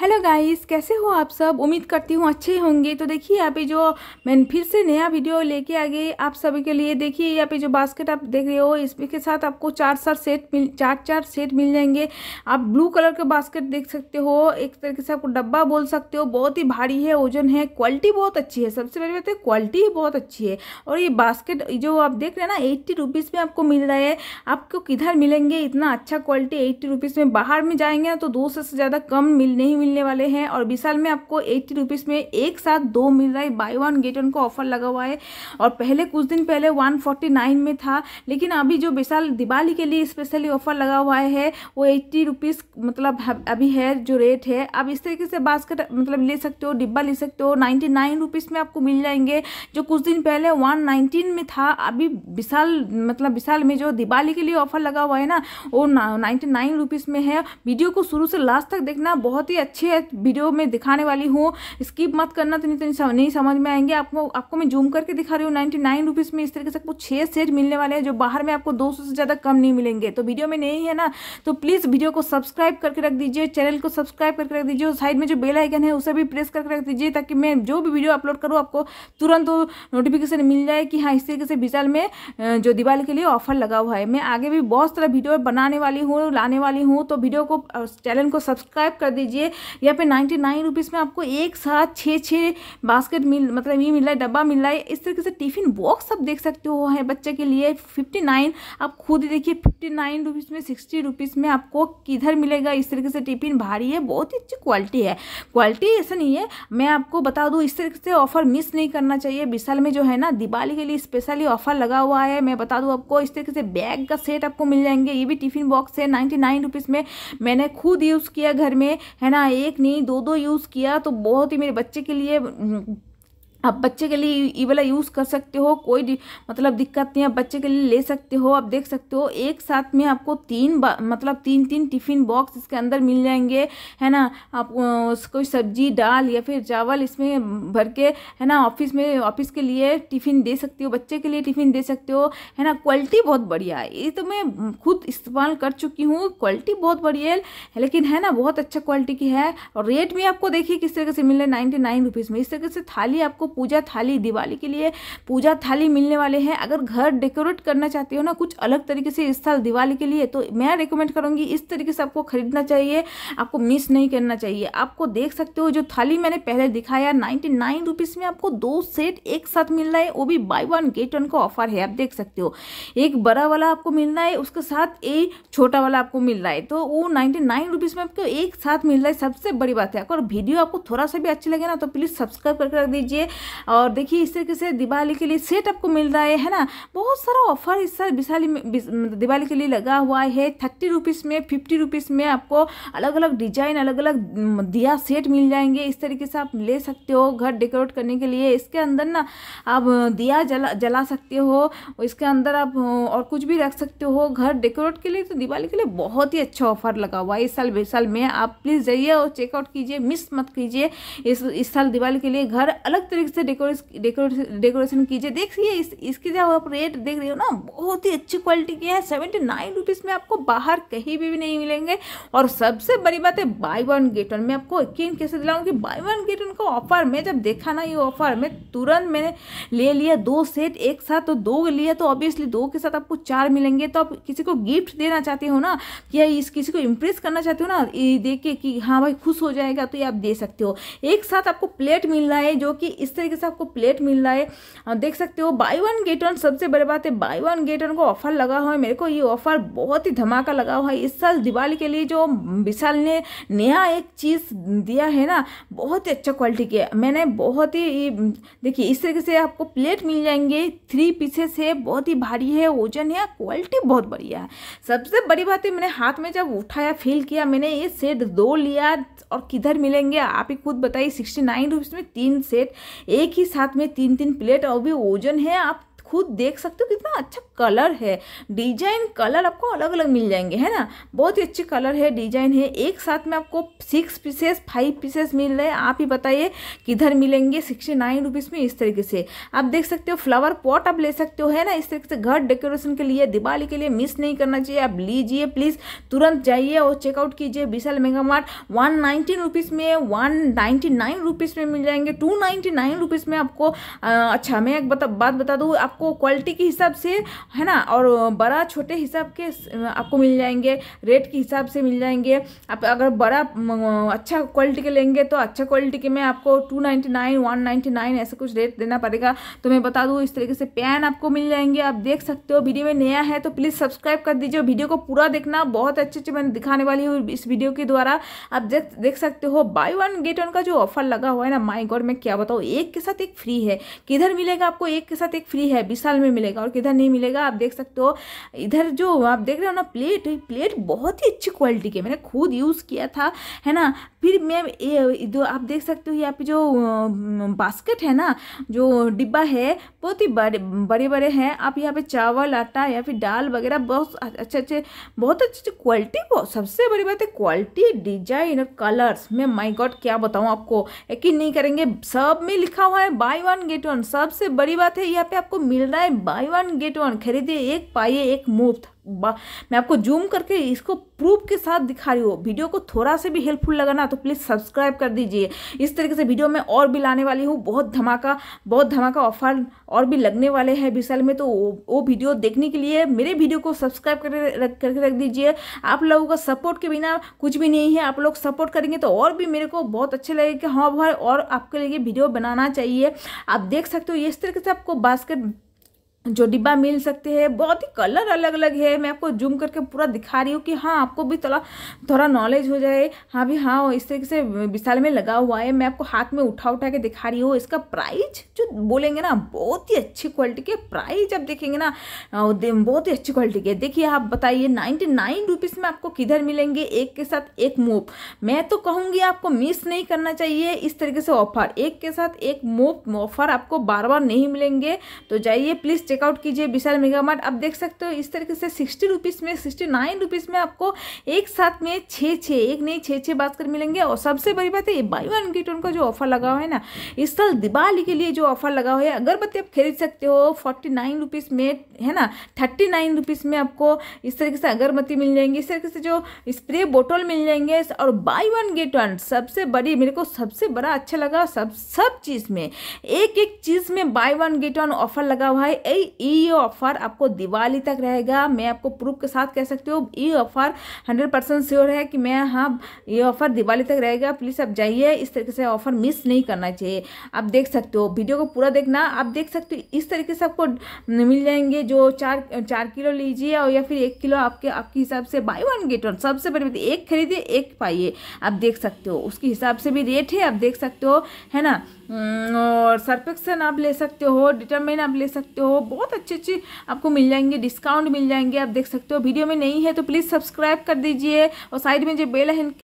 hello guys कैसे हो आप सब उम्मीद करती हूँ अच्छे होंगे तो देखिए यहाँ पे जो मैं फिर से नया वीडियो लेके आ गई आप सभी के लिए देखिए यहाँ पे जो बास्केट आप देख रहे हो इसके साथ आपको चार चार सेट मिल चार चार सेट मिल जाएंगे आप ब्लू कलर के बास्केट देख सकते हो एक तरीके से आपको डब्बा बोल सकते हो बहुत ही भारी है वजन है क्वालिटी बहुत अच्छी है सबसे पहले बात है क्वालिटी ही बहुत अच्छी है और ये बास्केट जो आप देख रहे हैं ना एट्टी रुपीज़ में आपको मिल रहा है आपको किधर मिलेंगे इतना अच्छा क्वालिटी एट्टी रुपीज़ में बाहर में जाएंगे ना तो दो सौ से ज़्यादा कम मिल नहीं मिलने वाले हैं और विशाल में आपको एट्टी रुपीज़ में एक साथ दो मिल रहा है बाई वन गेट वन को ऑफर लगा हुआ है और पहले कुछ दिन पहले वन फोर्टी नाइन में था लेकिन अभी जो विशाल दिवाली के लिए स्पेशली ऑफर लगा हुआ है वो एट्टी रुपीज़ मतलब अभी है जो रेट है आप इस तरीके से बास्केट मतलब ले सकते हो डिब्बा ले सकते हो नाइन्टी नाइन रुपीज़ में आपको मिल जाएंगे जो कुछ दिन पहले वन नाइनटीन में था अभी विशाल मतलब विशाल में जो दिवाली के लिए ऑफर लगा हुआ है ना वो नाइन्टी नाइन रुपीज़ में है वीडियो को शुरू से लास्ट तक देखना बहुत ही अच्छा अच्छे वीडियो में दिखाने वाली हूँ स्किप मत करना तो नहीं तो नहीं समझ में आएंगे आपको आपको मैं जूम करके दिखा रही हूँ नाइन्टी नाइन रुपीज़ में इस तरीके से आपको छः सेट मिलने वाले हैं जो बाहर में आपको दो से ज़्यादा कम नहीं मिलेंगे तो वीडियो में नहीं है ना तो प्लीज़ वीडियो को सब्सक्राइब करके रख दीजिए चैनल को सब्सक्राइब करके रख दीजिए और साइड में जो बेल आइकन है उसे भी प्रेस करके रख दीजिए ताकि मैं जो भी वीडियो अपलोड करूँ आपको तुरंत नोटिफिकेशन मिल जाए कि हाँ इस तरीके से विशाल में जो दिवाली के लिए ऑफर लगा हुआ है मैं आगे भी बहुत सारा वीडियो बनाने वाली हूँ लाने वाली हूँ तो वीडियो को चैनल को सब्सक्राइब कर दीजिए यहाँ पे नाइन्टी नाइन रुपीज़ में आपको एक साथ छः छः बास्केट मिल मतलब ये मिल रहा है डब्बा मिल रहा है इस तरीके से टिफ़िन बॉक्स आप देख सकते हो है बच्चे के लिए फिफ्टी नाइन आप खुद देखिए फिफ्टी नाइन रुपीज़ में सिक्सटी रुपीज़ में आपको किधर मिलेगा इस तरीके से टिफ़िन भारी है बहुत ही अच्छी क्वालिटी है क्वालिटी ऐसा नहीं है मैं आपको बता दूँ इस तरीके से ऑफर मिस नहीं करना चाहिए विशाल में जो है ना दिवाली के लिए स्पेशली ऑफर लगा हुआ है मैं बता दूँ आपको इस तरीके से बैग का सेट आपको मिल जाएंगे ये भी टिफ़िन बॉक्स है नाइन्टी नाइन में मैंने खुद यूज़ किया घर में है ना एक नहीं दो दो यूज़ किया तो बहुत ही मेरे बच्चे के लिए हम्म, आप बच्चे के लिए ये वाला यूज़ कर सकते हो कोई मतलब दिक्कत नहीं आप बच्चे के लिए ले सकते हो आप देख सकते हो एक साथ में आपको तीन मतलब तीन तीन टिफ़िन बॉक्स इसके अंदर मिल जाएंगे है ना आप कोई सब्जी दाल या फिर चावल इसमें भर के है ना ऑफिस में ऑफिस के लिए टिफ़िन दे सकते हो बच्चे के लिए टिफ़िन दे सकते हो है ना क्वालिटी बहुत बढ़िया है ये तो मैं खुद इस्तेमाल कर चुकी हूँ क्वालिटी बहुत बढ़िया है लेकिन है ना बहुत अच्छा क्वालिटी की है और रेट भी आपको देखिए किस तरीके से मिल रहा है नाइन्टी में इस तरीके से थाली आपको पूजा थाली दिवाली के लिए पूजा थाली मिलने वाले हैं अगर घर डेकोरेट करना चाहते हो ना कुछ अलग तरीके से इस साल दिवाली के लिए तो मैं रिकमेंड करूँगी इस तरीके से आपको खरीदना चाहिए आपको मिस नहीं करना चाहिए आपको देख सकते हो जो थाली मैंने पहले दिखाया नाइन्टी नाइन में आपको दो सेट एक साथ मिल रहा है वो भी बाई वन गेट वन का ऑफर है आप देख सकते हो एक बड़ा वाला आपको मिल रहा है उसके साथ एक छोटा वाला आपको मिल रहा है तो वो नाइन्टी नाइन रुपीज़ में आपको एक साथ मिल रहा है सबसे बड़ी बात है अगर वीडियो आपको थोड़ा सा भी अच्छी लगे ना तो प्लीज़ सब्सक्राइब करके रख दीजिए और देखिए इस तरीके से दिवाली के लिए सेट आपको मिल रहा है है ना बहुत सारा ऑफर इस साल विशाली दिवाली के लिए लगा हुआ है थर्टी रुपीज़ में फिफ्टी रुपीज़ में आपको अलग अलग डिजाइन अलग अलग दिया सेट मिल जाएंगे इस तरीके से आप ले सकते हो घर डेकोरेट करने के लिए इसके अंदर ना आप दिया जला जला सकते हो इसके अंदर आप और कुछ भी रख सकते हो घर डेकोरेट के लिए तो दिवाली के लिए बहुत ही अच्छा ऑफर लगा हुआ है इस साल विशाल में आप प्लीज़ जाइए और चेकआउट कीजिए मिस मत कीजिए इस इस साल दिवाली के लिए घर अलग तरीके ठीक से डेकोरेशन डेकोरेशन कीजिए देखिए इस इसकी जो आप रेट देख रहे हो ना बहुत ही अच्छी क्वालिटी के हैं सेवेंटी नाइन रुपीज़ में आपको बाहर कहीं भी, भी नहीं मिलेंगे और सबसे बड़ी बात है बाई वन गेट वन मैं आपको यकीन कैसे दिलाऊँ कि बाई वन गेट वन का ऑफर में जब देखा ना ये ऑफर में तुरंत मैंने ले लिया दो सेट एक साथ तो दो लिया तो ऑब्वियसली दो के साथ आपको चार मिलेंगे तो आप किसी को गिफ्ट देना चाहते हो ना या इस किसी को इम्प्रेस करना चाहते हो ना ये देख के कि हाँ भाई खुश हो जाएगा तो ये आप दे सकते हो एक साथ आपको प्लेट मिल रहा है जो कि इस तरीके से आपको प्लेट मिल रहा है देख सकते हो बाई वन गेट वन सबसे बड़ी बात है बाई वन गेट वन को ऑफर लगा हुआ है मेरे को ये ऑफर बहुत ही धमाका लगा हुआ है इस साल दिवाली के लिए जो विशाल ने नया एक चीज़ दिया है ना बहुत ही अच्छा क्वालिटी की मैंने बहुत ही देखिए इस तरीके से आपको प्लेट मिल जाएंगे थ्री पीसेस है बहुत ही भारी है वजन है क्वालिटी बहुत बढ़िया है सबसे बड़ी बात है मैंने हाथ में जब उठाया फील किया मैंने ये सेट दो लिया और किधर मिलेंगे आप ही खुद बताइए सिक्सटी नाइन रुपीज़ में तीन सेट एक ही साथ में तीन तीन प्लेट और भी ओजन है आप खुद देख सकते हो कितना अच्छा कलर है डिजाइन कलर आपको अलग अलग मिल जाएंगे है ना बहुत ही अच्छे कलर है डिजाइन है एक साथ में आपको सिक्स पीसेस फाइव पीसेस मिल रहे हैं आप ही बताइए किधर मिलेंगे सिक्सटी नाइन रुपीज़ में इस तरीके से आप देख सकते हो फ्लावर पॉट आप ले सकते हो है ना इस तरीके से घर डेकोरेशन के लिए दिवाली के लिए मिस नहीं करना चाहिए आप लीजिए प्लीज़ तुरंत जाइए और चेकआउट कीजिए Vishal mega mart one nineteen rupees में वन नाइन्टी नाइन रुपीज़ में मिल जाएंगे टू नाइन्टी नाइन रुपीज़ में आपको अच्छा मैं एक बता बात बता दूँ आप आपको क्वालिटी के हिसाब से है ना और बड़ा छोटे हिसाब के आपको मिल जाएंगे रेट के हिसाब से मिल जाएंगे आप अगर बड़ा अच्छा क्वालिटी के लेंगे तो अच्छा क्वालिटी के में आपको two ninety nine one nine ऐसा कुछ रेट देना पड़ेगा तो मैं बता दूँ इस तरीके से पैन आपको मिल जाएंगे आप देख सकते हो वीडियो में नया है तो प्लीज़ सब्सक्राइब कर दीजिए वीडियो को पूरा देखना बहुत अच्छे अच्छे मैंने दिखाने वाली हूँ इस वीडियो के द्वारा आप देख सकते हो बाय वन गेट वन का जो ऑफर लगा हुआ है ना माई गॉड मैं क्या बताऊँ एक के साथ एक फ्री है किधर मिलेगा आपको एक के साथ एक फ्री है साल में मिलेगा और किधर नहीं मिलेगा आप देख सकते हो इधर जो आप देख रहे हो ना प्लेट प्लेट बहुत ही अच्छी क्वालिटी के मैंने खुद यूज़ किया था है ना फिर मैं जो आप देख सकते हो यहाँ पे जो बास्केट है ना जो डिब्बा है बहुत ही बड़े बड़े बड़े हैं आप यहाँ पे चावल आटा या फिर दाल वगैरह बहुत अच्छे अच्छे बहुत अच्छे अच्छे क्वालिटी को सबसे बड़ी बात है क्वालिटी डिजाइन और कलर्स मैं माय गॉड क्या बताऊँ आपको यकीन नहीं करेंगे सब में लिखा हुआ है बाई वन गेट वन सबसे बड़ी बात है यहाँ पे आपको मिल मिल रहा है बाई वन गेट वन खरीदिए एक पाइए एक मुफ्त मैं आपको जूम करके इसको प्रूफ के साथ दिखा रही हूँ वीडियो को थोड़ा से भी हेल्पफुल लगा ना तो प्लीज़ सब्सक्राइब कर दीजिए इस तरीके से वीडियो में और भी लाने वाली हूँ बहुत धमाका बहुत धमाका ऑफर और भी लगने वाले हैं विशाल में तो वो, वो वीडियो देखने के लिए मेरे वीडियो को सब्सक्राइब कर रख करके रख दीजिए आप लोगों का सपोर्ट के बिना कुछ भी नहीं है आप लोग सपोर्ट करेंगे तो और भी मेरे को बहुत अच्छे लगे कि हाँ भाई और आपके लिए वीडियो बनाना चाहिए आप देख सकते हो इस तरीके से आपको बास्केट जो डिब्बा मिल सकते हैं बहुत ही कलर अलग अलग है मैं आपको जूम करके पूरा दिखा रही हूँ कि हाँ आपको भी थोड़ा थोड़ा नॉलेज हो जाए हाँ भी हाँ इस तरीके से विशाल में लगा हुआ है मैं आपको हाथ में उठा उठा के दिखा रही हूँ इसका प्राइज जो बोलेंगे ना बहुत ही अच्छी क्वालिटी के प्राइज आप देखेंगे ना बहुत ही अच्छी क्वालिटी के देखिए आप बताइए नाइन्टी नाइन रुपीज़ में आपको किधर मिलेंगे एक के साथ एक मोप मैं तो कहूँगी आपको मिस नहीं करना चाहिए इस तरीके से ऑफर एक के साथ एक मोप ऑफर आपको बार बार नहीं मिलेंगे तो जाइए प्लीज़ चेकआउट कीजिए विशाल मेगा मार्ट आप देख सकते हो इस तरीके से सिक्सटी रुपीज़ में सिक्सटी नाइन रुपीज़ में आपको एक साथ में छः छः एक नहीं छः छः बात कर मिलेंगे और सबसे बड़ी बात है ये बाई वन गेट वन का जो ऑफर लगा हुआ है ना इस साल दिवाली के लिए जो ऑफर लगा हुआ है अगरबत्ती आप खरीद सकते हो फोर्टी नाइन रुपीज़ में है ना थर्टी नाइन रुपीज़ में आपको इस तरीके से अगरबत्ती मिल जाएंगी इस तरीके से जो स्प्रे बोटल मिल जाएंगे और बाई वन गेट वन सबसे बड़ी मेरे को सबसे बड़ा अच्छा लगा सब सब चीज़ में एक एक चीज़ में buy one get one offer लगा हुआ है ये ऑफर आपको दिवाली तक रहेगा मैं आपको प्रूफ के साथ कह सकती हूँ ये ऑफर हंड्रेड परसेंट श्योर है कि मैं हाँ ये ऑफर दिवाली तक रहेगा प्लीज़ आप जाइए इस तरीके से ऑफर मिस नहीं करना चाहिए आप देख सकते हो वीडियो को पूरा देखना आप देख सकते हो इस तरीके से आपको मिल जाएंगे जो चार चार किलो लीजिए और या फिर एक किलो आपके आपके हिसाब से बाई वन गेट वन सबसे बड़ी एक खरीदिए एक पाइए आप देख सकते हो उसके हिसाब से भी रेट है आप देख सकते हो है ना हम्म, और सर्फेक्सन आप ले सकते हो डिटर्मेंट आप ले सकते हो बहुत अच्छे अच्छे आपको मिल जाएंगे डिस्काउंट मिल जाएंगे आप देख सकते हो वीडियो में नहीं है तो प्लीज़ सब्सक्राइब कर दीजिए और साइड में जो बेल है